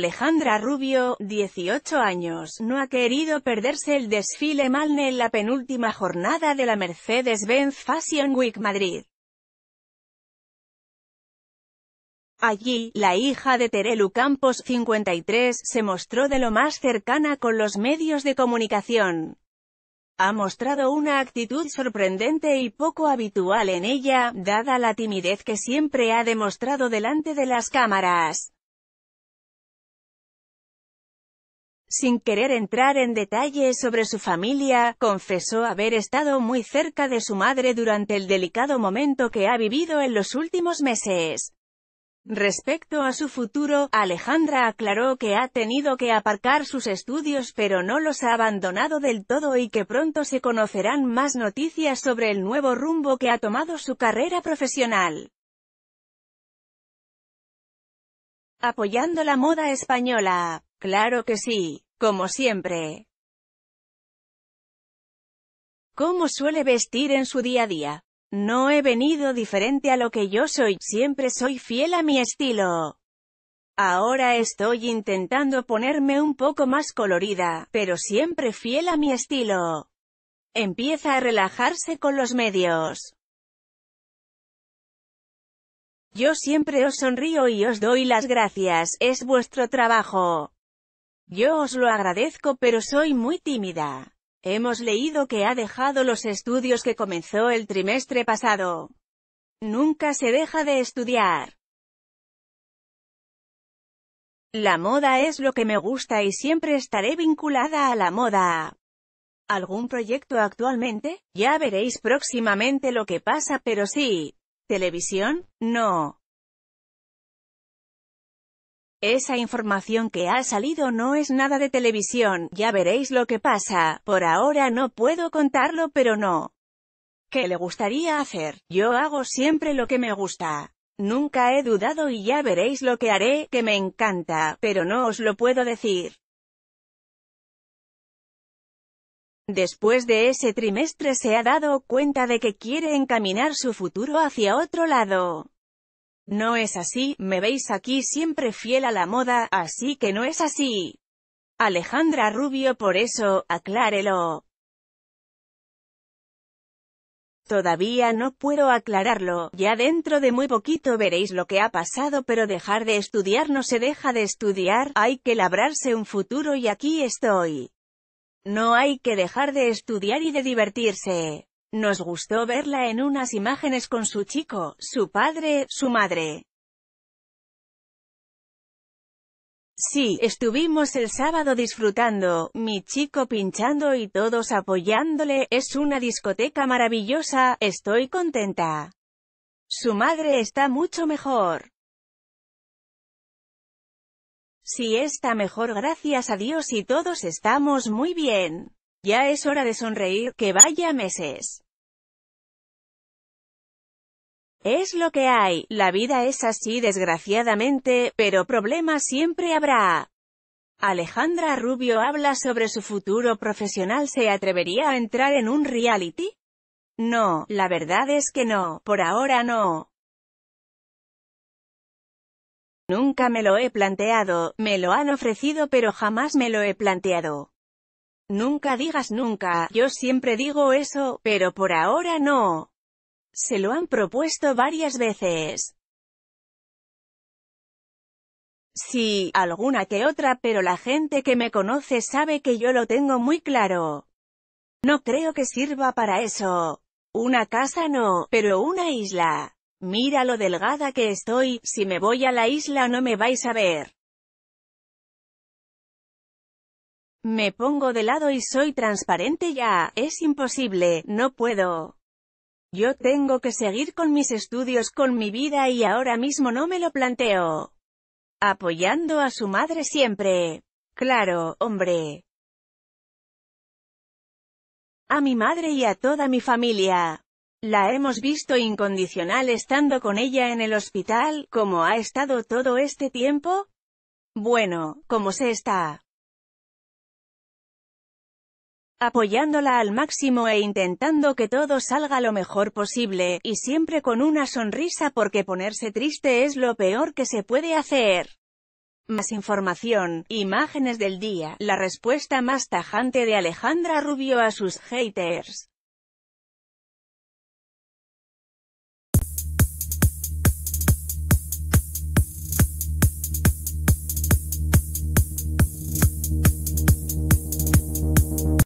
Alejandra Rubio, 18 años, no ha querido perderse el desfile Malne en la penúltima jornada de la Mercedes-Benz Fashion Week Madrid. Allí, la hija de Terelu Campos, 53, se mostró de lo más cercana con los medios de comunicación. Ha mostrado una actitud sorprendente y poco habitual en ella, dada la timidez que siempre ha demostrado delante de las cámaras. Sin querer entrar en detalles sobre su familia, confesó haber estado muy cerca de su madre durante el delicado momento que ha vivido en los últimos meses. Respecto a su futuro, Alejandra aclaró que ha tenido que aparcar sus estudios pero no los ha abandonado del todo y que pronto se conocerán más noticias sobre el nuevo rumbo que ha tomado su carrera profesional. Apoyando la moda española Claro que sí, como siempre. ¿Cómo suele vestir en su día a día? No he venido diferente a lo que yo soy, siempre soy fiel a mi estilo. Ahora estoy intentando ponerme un poco más colorida, pero siempre fiel a mi estilo. Empieza a relajarse con los medios. Yo siempre os sonrío y os doy las gracias, es vuestro trabajo. Yo os lo agradezco pero soy muy tímida. Hemos leído que ha dejado los estudios que comenzó el trimestre pasado. Nunca se deja de estudiar. La moda es lo que me gusta y siempre estaré vinculada a la moda. ¿Algún proyecto actualmente? Ya veréis próximamente lo que pasa pero sí. ¿Televisión? No. Esa información que ha salido no es nada de televisión, ya veréis lo que pasa, por ahora no puedo contarlo pero no. ¿Qué le gustaría hacer? Yo hago siempre lo que me gusta. Nunca he dudado y ya veréis lo que haré, que me encanta, pero no os lo puedo decir. Después de ese trimestre se ha dado cuenta de que quiere encaminar su futuro hacia otro lado. No es así, me veis aquí siempre fiel a la moda, así que no es así. Alejandra Rubio por eso, aclárelo. Todavía no puedo aclararlo, ya dentro de muy poquito veréis lo que ha pasado pero dejar de estudiar no se deja de estudiar, hay que labrarse un futuro y aquí estoy. No hay que dejar de estudiar y de divertirse. Nos gustó verla en unas imágenes con su chico, su padre, su madre. Sí, estuvimos el sábado disfrutando, mi chico pinchando y todos apoyándole, es una discoteca maravillosa, estoy contenta. Su madre está mucho mejor. Sí está mejor gracias a Dios y todos estamos muy bien. Ya es hora de sonreír, que vaya meses. Es lo que hay, la vida es así desgraciadamente, pero problemas siempre habrá. Alejandra Rubio habla sobre su futuro profesional ¿Se atrevería a entrar en un reality? No, la verdad es que no, por ahora no. Nunca me lo he planteado, me lo han ofrecido pero jamás me lo he planteado. Nunca digas nunca, yo siempre digo eso, pero por ahora no. Se lo han propuesto varias veces. Sí, alguna que otra, pero la gente que me conoce sabe que yo lo tengo muy claro. No creo que sirva para eso. Una casa no, pero una isla. Mira lo delgada que estoy, si me voy a la isla no me vais a ver. Me pongo de lado y soy transparente ya, es imposible, no puedo. Yo tengo que seguir con mis estudios, con mi vida y ahora mismo no me lo planteo. Apoyando a su madre siempre. Claro, hombre. A mi madre y a toda mi familia. La hemos visto incondicional estando con ella en el hospital, como ha estado todo este tiempo. Bueno, ¿cómo se está? apoyándola al máximo e intentando que todo salga lo mejor posible, y siempre con una sonrisa porque ponerse triste es lo peor que se puede hacer. Más información, imágenes del día, la respuesta más tajante de Alejandra Rubio a sus haters.